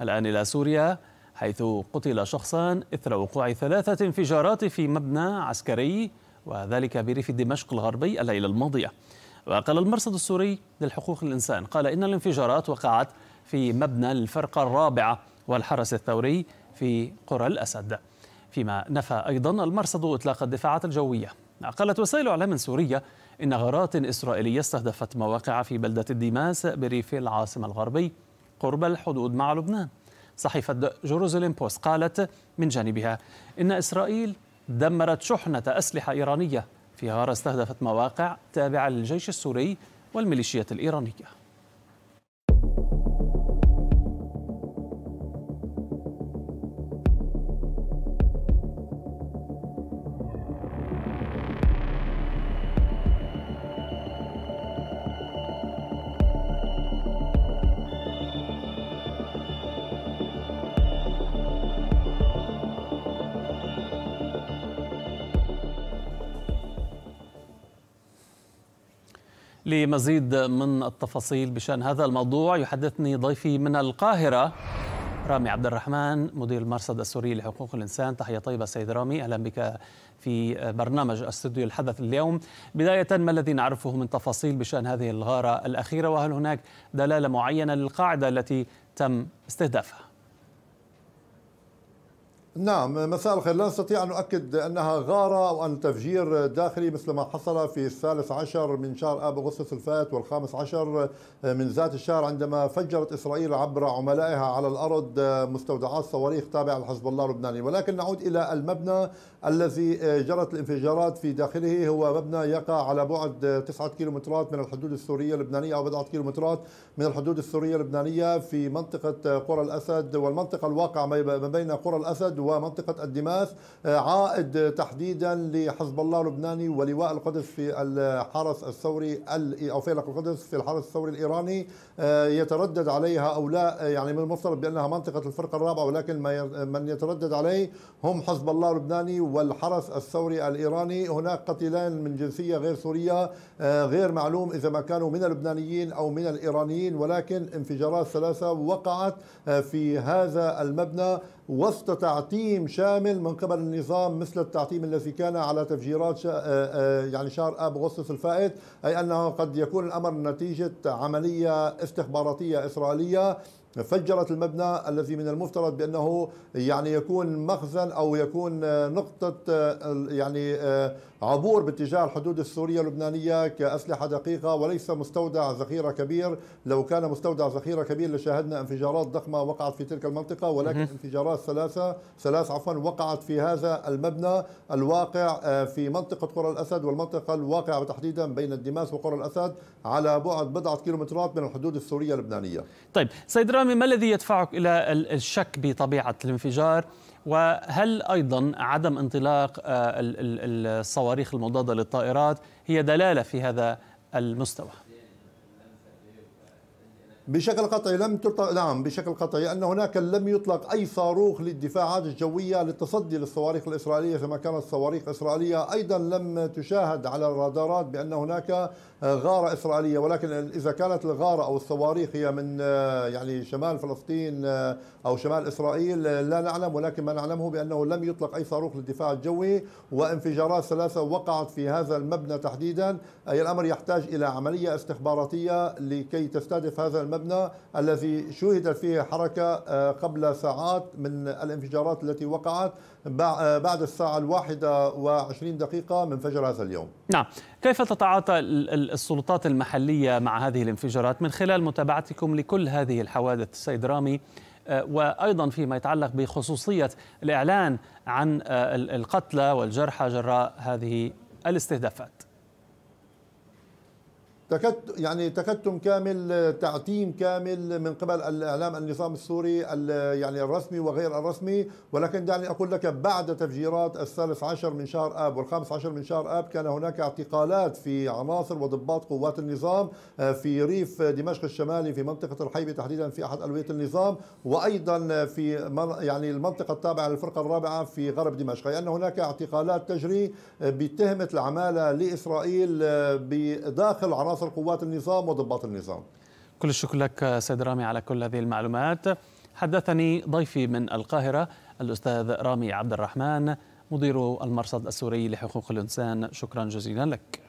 الآن إلى سوريا حيث قتل شخصان إثر وقوع ثلاثة انفجارات في مبنى عسكري وذلك بريف دمشق الغربي الليلة الماضية وقال المرصد السوري للحقوق الإنسان قال إن الانفجارات وقعت في مبنى الفرقة الرابعة والحرس الثوري في قرى الأسد فيما نفى أيضا المرصد إطلاق الدفاعات الجوية قالت وسائل إعلام سورية إن غارات إسرائيلية استهدفت مواقع في بلدة الدماس بريف العاصمة الغربي قرب الحدود مع لبنان صحيفة جروزلين بوست قالت من جانبها إن إسرائيل دمرت شحنة أسلحة إيرانية في غارة استهدفت مواقع تابعة للجيش السوري والميليشيات الإيرانية لمزيد من التفاصيل بشان هذا الموضوع يحدثني ضيفي من القاهره رامي عبد الرحمن مدير المرصد السوري لحقوق الانسان تحيه طيبه سيد رامي اهلا بك في برنامج استوديو الحدث اليوم بدايه ما الذي نعرفه من تفاصيل بشان هذه الغاره الاخيره وهل هناك دلاله معينه للقاعده التي تم استهدافها نعم مساء الخير لا نستطيع أن نؤكد أنها غارة أو أن تفجير داخلي مثل ما حصل في الثالث عشر من شهر آب أغسطس الفات والخامس عشر من ذات الشهر عندما فجرت إسرائيل عبر عملائها على الأرض مستودعات صواريخ تابعة لحزب الله اللبناني ولكن نعود إلى المبنى الذي جرت الانفجارات في داخله هو مبنى يقع على بعد تسعة كيلومترات من الحدود السورية اللبنانية أو بضعة كيلومترات من الحدود السورية اللبنانية في منطقة قرى الأسد والمنطقة الواقعة ما بين قرى الأسد ومنطقة الدماس آه، عائد تحديدا لحزب الله اللبناني ولواء القدس في الحرس الثوري أو فيلق القدس في الحرس الثوري الإيراني آه، يتردد عليها أو لا آه، يعني من المفترض بأنها منطقة الفرقة الرابعة ولكن من يتردد عليه هم حزب الله اللبناني والحرس الثوري الإيراني هناك قتلان من جنسية غير سورية غير معلوم إذا ما كانوا من اللبنانيين أو من الإيرانيين ولكن انفجارات ثلاثة وقعت في هذا المبنى وسط تعتيم شامل من قبل النظام مثل التعتيم الذي كان على تفجيرات آه، آه، يعني شهر اب اغسطس الفائت اي انه قد يكون الامر نتيجه عمليه استخباراتيه اسرائيليه فجرت المبنى الذي من المفترض بانه يعني يكون مخزن او يكون آه، نقطه آه، يعني آه، عبور باتجاه الحدود السوريه اللبنانيه كاسلحه دقيقه وليس مستودع ذخيره كبير لو كان مستودع ذخيره كبير لشاهدنا انفجارات ضخمه وقعت في تلك المنطقه ولكن انفجارات ثلاثه ثلاث عفوا وقعت في هذا المبنى الواقع في منطقه قرى الاسد والمنطقه الواقعه تحديدا بين الدماس وقرى الاسد على بعد بضعه كيلومترات من الحدود السوريه اللبنانيه. طيب سيد رامي رامي ما الذي يدفعك إلى الشك بطبيعة الانفجار وهل أيضا عدم انطلاق آه، الصواريخ المضادة للطائرات هي دلالة في هذا المستوى؟ بشكل قطعي لم تطلق نعم بشكل قطعي أن هناك لم يطلق أي صاروخ للدفاعات الجوية للتصدي للصواريخ الإسرائيلية فيما كانت صواريخ إسرائيلية أيضا لم تشاهد على الرادارات بأن هناك غارة إسرائيلية ولكن إذا كانت الغارة أو الصواريخ هي من آه، يعني شمال فلسطين آه، أو شمال إسرائيل آه، لا نعلم ولكن ما نعلمه بأنه لم يطلق أي صاروخ للدفاع الجوي وانفجارات ثلاثة وقعت في هذا المبنى تحديدا أي الأمر يحتاج إلى عملية استخباراتية لكي تستهدف هذا المبنى المبنى الذي شهد فيه حركة آه، قبل ساعات من الانفجارات التي وقعت آه، بعد الساعة الواحدة وعشرين دقيقة من فجر هذا اليوم نعم كيف تتعاطى السلطات المحلية مع هذه الانفجارات من خلال متابعتكم لكل هذه الحوادث سيد رامي آه، وأيضا فيما يتعلق بخصوصية الإعلان عن القتلى والجرحى جراء هذه الاستهدافات يعني تكتم كامل تعتيم كامل من قبل الاعلام النظام السوري يعني الرسمي وغير الرسمي ولكن دعني اقول لك بعد تفجيرات الثالث عشر من شهر اب والخامس عشر من شهر اب كان هناك اعتقالات في عناصر وضباط قوات النظام آه، في ريف دمشق الشمالي في منطقه الحيبه تحديدا في احد الويه النظام وايضا في يعني المنطقه التابعه للفرقه الرابعه في غرب دمشق لان هناك اعتقالات تجري بتهمه العماله لاسرائيل آه، بداخل عناصر عناصر قوات النظام وضباط النظام كل الشكر لك سيد رامي على كل هذه المعلومات حدثني ضيفي من القاهرة الأستاذ رامي عبد الرحمن مدير المرصد السوري لحقوق الإنسان شكرا جزيلا لك